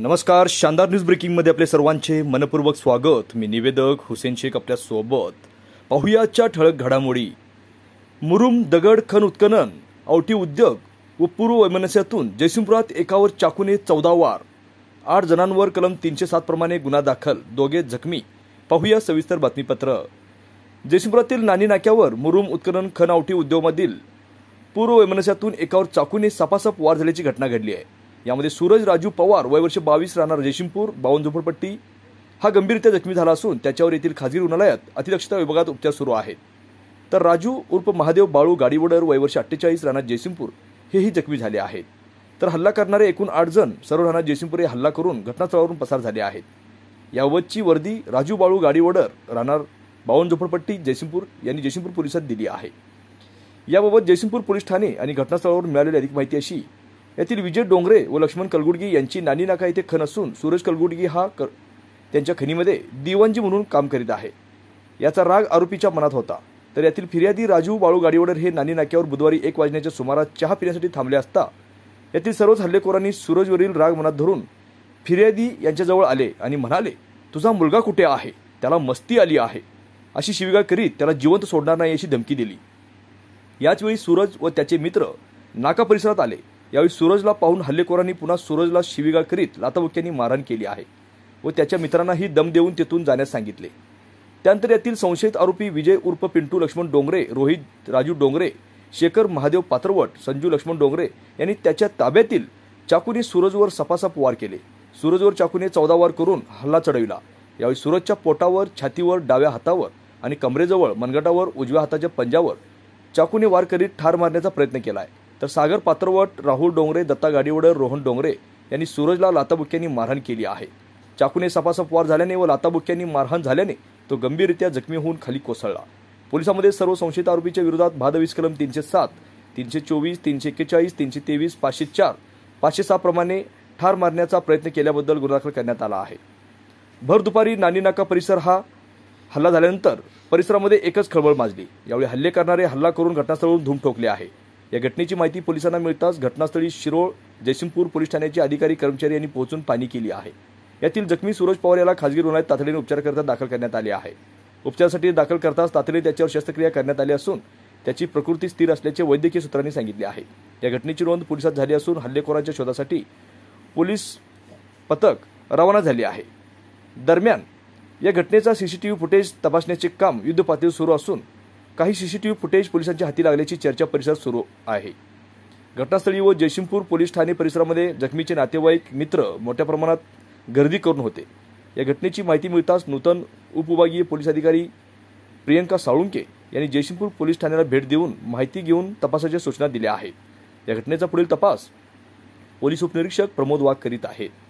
नमस्कार शानदार न्यूज ब्रेकिंगमध्ये आपले सर्वांचे मनपूर्वक स्वागत मी निवेदक हुसेन शेख आपल्या सोबत पाहुयाच्या ठळक घडामोडी मुरुम दगड खन उत्खनन औटी उद्योग व पूर्व वैमनस्यातून जयसिंगपुरात एकावर चाकूने चौदा वार आठ जणांवर कलम तीनशे सात प्रमाणे गुन्हा दाखल दोघे जखमी पाहूया सविस्तर बातमीपत्र जयसिंहपुरातील नानी नाक्यावर मुरुम उत्खनन खन आवटी उद्योगमधील पूर्व वैमनस्यातून एकावर चाकूने सपासप वार झाल्याची घटना घडली आहे यामध्ये सूरज राजू पवार वय वर्ष बावीस राहणार बावन झोपडपट्टी हा गंभीररित्या जखमी झाला असून त्याच्यावर येथील खाजगी रुग्णालयात अतिदक्षता विभागात उपचार सुरू आहेत तर राजू उर्फ महादेव बाळू गाडीवडर वयवर्ष अठ्ठेचाळीस राहणार जयसिंगपूर हेही जखमी झाले आहेत तर हल्ला करणारे एकूण आठ जण सर्व राहणार जयसिंगपूर हे हल्ला करून घटनास्थळावरून पसार झाले आहेत याबाबतची वर्दी राजू बाळू गाडीवडर राहणार बावन झोपडपट्टी जयसिंगपूर यांनी जयसिंगपूर पोलिसात दिली आहे याबाबत जयसिंगपूर पोलीस ठाणे आणि घटनास्थळावरून मिळालेली अधिक माहिती अशी यातील विजय डोंगरे व लक्ष्मण कलगुडगी यांची नानी नाका येथे खण असून सूरज कलगुडगी हा त्यांच्या खणीमध्ये दिवंजी म्हणून काम करीत आहे याचा राग आरोपीच्या मनात होता तर यातील फिर्यादी राजू बाळू गाडीवडर हे नानी नाक्यावर बुधवारी एक वाजण्याच्या सुमारास चहा पिण्यासाठी थांबले असता यातील सर्वच हल्लेखोरांनी सूरजवरील राग मनात धरून फिर्यादी यांच्याजवळ आले आणि म्हणाले तुझा मुलगा कुठे आहे त्याला मस्ती आली आहे अशी शिविगा करीत त्याला जिवंत सोडणार नाही अशी धमकी दिली याचवेळी सूरज व त्याचे मित्र नाका परिसरात आले यावेळी सूरजला पाहून हल्लेखोरांनी पुन्हा सूरजला शिविगाळ करीत लाताबुक्यांनी मारहाण केली आहे व त्याच्या मित्रांनाही दम देऊन तेथून जाण्यास सांगितले त्यानंतर यातील संशयित आरोपी विजय उर्फ पिंटू लक्ष्मण डोंगरे रोहित राजू डोंगरे शेखर महादेव पात्रवट संजू लक्ष्मण डोंगरे यांनी त्याच्या ताब्यातील चाकूने सूरजवर सपासप वार केले सूरजवर चाकूने चौदा वार करून हल्ला चढविला यावेळी सूरजच्या पोटावर छातीवर डाव्या हातावर आणि कमरेजवळ मनगटावर उजव्या हाताच्या पंजावर चाकूने वार करीत ठार मारण्याचा प्रयत्न केला आहे तर सागर पात्रवट राहुल डोंगरे दत्ता गाडीवडर रोहन डोंगरे यांनी सूरजला लाताबुक्यांनी मारहाण केली आहे चाकूने सपासप वार झाल्याने व लाताबुक्यांनी मारहाण झाल्याने तो गंभीररित्या जखमी होऊन खाली कोसळला पोलिसांमध्ये सर्व संशयित आरोपीच्या विरोधात भादवीस कलम तीनशे सात तीनशे चोवीस तीनशे एक्केचाळीस तीनशे तेवीस पाचशे चार पाचशे सहा प्रमाणे ठार मारण्याचा प्रयत्न केल्याबद्दल गुन्हा दाखल करण्यात आला आहे भर दुपारी नानीनाका परिसर हा हल्ला झाल्यानंतर परिसरामध्ये एकच खळबळ माजली यावेळी हल्ले करणारे हल्ला करून घटनास्थळून धूम ठोकले आहे या घटनेची माहिती पोलिसांना मिळताच घटनास्थळी शिरोळ जयसिंगपूर पोलीस ठाण्याचे अधिकारी कर्मचारी यांनी पोहोचून पाहणी केली आहे यातील जखमी सुरज पवार याला खासगी रुग्णालयात तातडीने उपचार करता दाखल करण्यात आले आहे उपचारासाठी दाखल करताच तातडीने त्याच्यावर शस्त्रक्रिया करण्यात आली असून त्याची प्रकृती स्थिर असल्याचे वैद्यकीय सूत्रांनी सांगितले आहे या घटनेची नोंद पोलिसात झाली असून हल्लेखोरांच्या शोधासाठी पोलीस पथक रवाना झाले आहे दरम्यान या घटनेचा सीसीटीव्ही फुटेज तपासण्याचे काम युद्धपातळीवर सुरू असून काही सीसीटीव्ही फुटेज पोलिसांच्या हाती लागल्याची चर्चा परिसरात सुरू आहे घटनास्थळी व जयसिंगपूर पोलीस ठाणे परिसरामध्ये जखमीचे नातेवाईक मित्र मोठ्या प्रमाणात गर्दी करून होते या घटनेची माहिती मिळताच नूतन उपविभागीय पोलीस अधिकारी प्रियंका साळुंके यांनी जयसिंगपूर पोलीस ठाण्याला भेट देऊन माहिती घेऊन तपासाच्या सूचना दिल्या आहेत या घटनेचा पुढील तपास पोलीस उपनिरीक्षक प्रमोद वाघ करीत आहेत